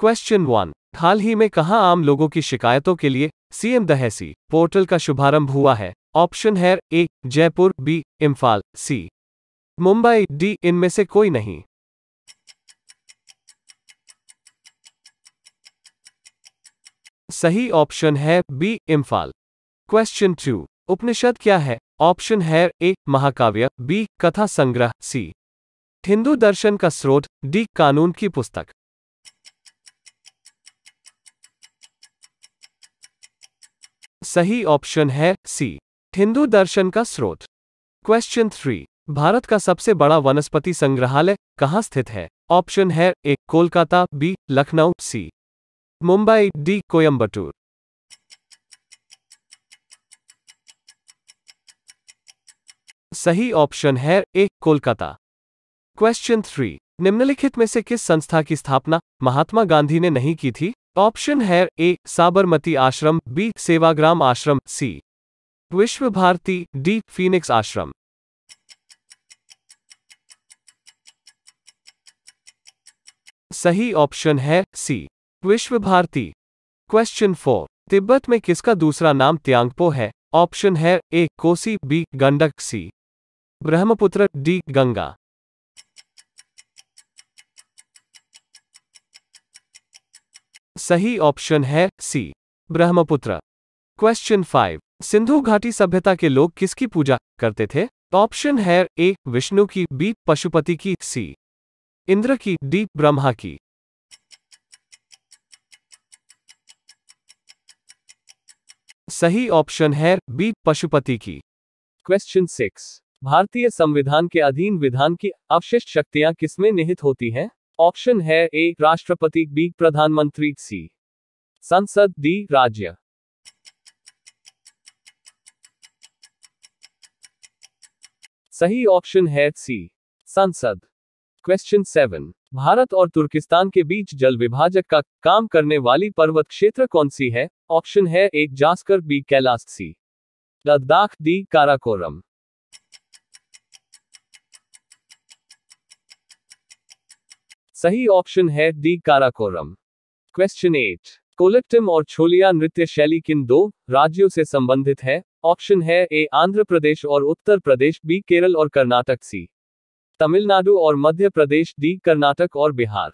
question one हाल ही में कहाँ आम लोगों की शिकायतों के लिए सीएम दहेसी पोर्टल का शुभारंभ हुआ है ऑप्शन है A Jaipur B Imphal C Mumbai D इनमें से कोई नहीं सही ऑप्शन है B Imphal question two Upanishad क्या है ऑप्शन है ए महाकाव्य बी कथा संग्रह सी हिंदू दर्शन का स्रोत डी कानून की पुस्तक सही ऑप्शन है सी हिंदू दर्शन का स्रोत क्वेश्चन थ्री भारत का सबसे बड़ा वनस्पति संग्रहालय कहाँ स्थित है ऑप्शन है A Kolkata B Lucknow C Mumbai D Coimbatore सही ऑप्शन है ए कोलकाता क्वेश्चन थ्री निम्नलिखित में से किस संस्था की स्थापना महात्मा गांधी ने नहीं की थी ऑप्शन है ए साबरमती आश्रम बी सेवाग्राम आश्रम सी विश्व भारती डी फीनिक्स आश्रम सही ऑप्शन है सी विश्व भारती क्वेश्चन फोर तिब्बत में किसका दूसरा नाम त्यांगपो है ऑप्शन है A Kosi B Gandak C Brahmaputra D Ganga सही ऑप्शन है C Brahmaputra question five Sindhu घाटी सभ्यता के लोग किसकी पूजा करते थे ऑप्शन है ए विष्णु की बी पशुपति की सी इंद्र की डी ब्रह्मा की सही ऑप्शन है बी पशुपति की क्वेश्चन सिक्स भारतीय संविधान के अधीन विधान की अवशिष्ट शक्तियां किसमें निहित होती हैं ऑप्शन है ए राष्ट्रपति बी प्रधानमंत्री सी संसद डी राज्य सही ऑप्शन है सी संसद क्वेश्चन सेवन भारत और तुर्किस्तान के बीच जल विभाजक का काम करने वाली पर्वत क्षेत्र कौन सी है ऑप्शन है A Zanskar B Kailash C Ladakh D Karakoram सही ऑप्शन है डी काराकोरम क्वेश्चन एट कोलेक्टम और छोलिया नृत्य शैली किन दो राज्यों से संबंधित है ऑप्शन है ए आंध्र प्रदेश और उत्तर प्रदेश बी केरल और कर्नाटक सी तमिलनाडु और मध्य प्रदेश डी कर्नाटक और बिहार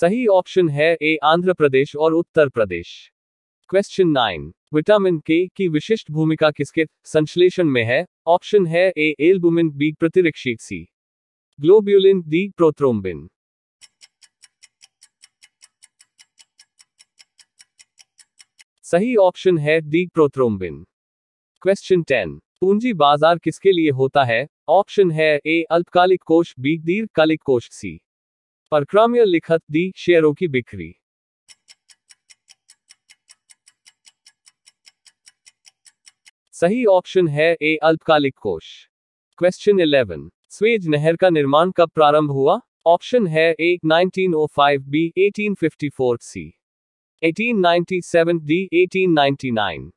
सही ऑप्शन है ए आंध्र प्रदेश और Uttar Pradesh question nine vitamin K की विशिष्ट भूमिका किसके संश्लेषण में है ऑप्शन है ए एलबुमिन बी प्रतिरक्षी सी ग्लोब्यूलिन डी प्रोथ्रोम्बिन सही ऑप्शन है डी प्रोथ्रोम्बिन क्वेश्चन टेन पूंजी बाजार किसके लिए होता है ऑप्शन है ए अल्पकालिक कोष बी दीर्घकालिक कोष सी परक्राम्य लिखत डी शेयरों की बिक्री सही ऑप्शन है ए अल्पकालिक कोष क्वेश्चन 11 स्वेज नहर का निर्माण कब प्रारंभ हुआ ऑप्शन है ए 1905 बी 1854 सी 1897 डी 1899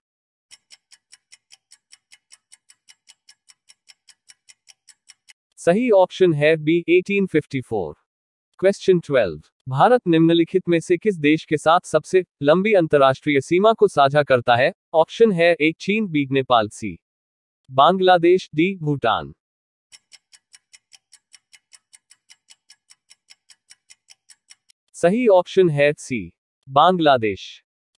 सही ऑप्शन है बी 1854 क्वेश्चन 12 भारत निम्नलिखित में से किस देश के साथ सबसे लंबी अंतर्राष्ट्रीय सीमा को साझा करता है ऑप्शन है ए चीन B Nepal C Bangladesh D Bhutan सही ऑप्शन है सी बांग्लादेश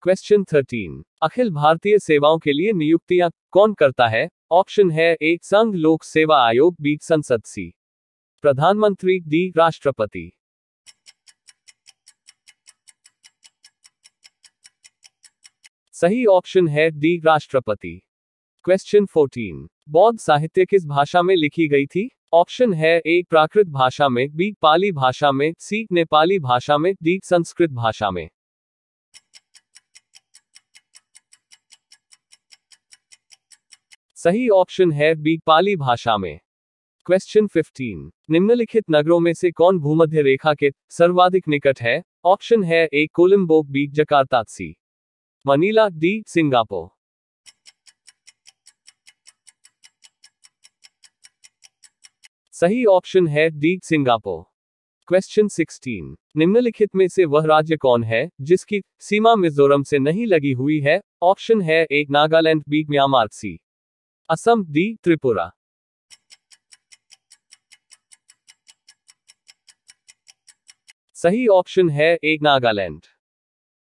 क्वेश्चन 13 अखिल भारतीय सेवाओं के लिए नियुक्तियां कौन करता है ऑप्शन है ए संघ लोक सेवा आयोग बी संसद सी प्रधानमंत्री डी राष्ट्रपति सही ऑप्शन है डी राष्ट्रपति क्वेश्चन 14 बौद्ध साहित्य किस भाषा में लिखी गई थी ऑप्शन है ए प्राकृत भाषा में बी पाली भाषा में सी नेपाली भाषा में डी संस्कृत भाषा में सही ऑप्शन है बी पाली भाषा में क्वेश्चन 15 निम्नलिखित नगरों में से कौन भूमध्य रेखा के सर्वाधिक निकट है ऑप्शन है A Colombo B Jakarta C Manila, D Singapore सही ऑप्शन है डी सिंगापुर क्वेश्चन 16 निम्नलिखित में से वह राज्य कौन है जिसकी सीमा मिजोरम से नहीं लगी हुई है ऑप्शन है A Nagaland B Myanmar C Assam D Tripura सही ऑप्शन है ए नागालैंड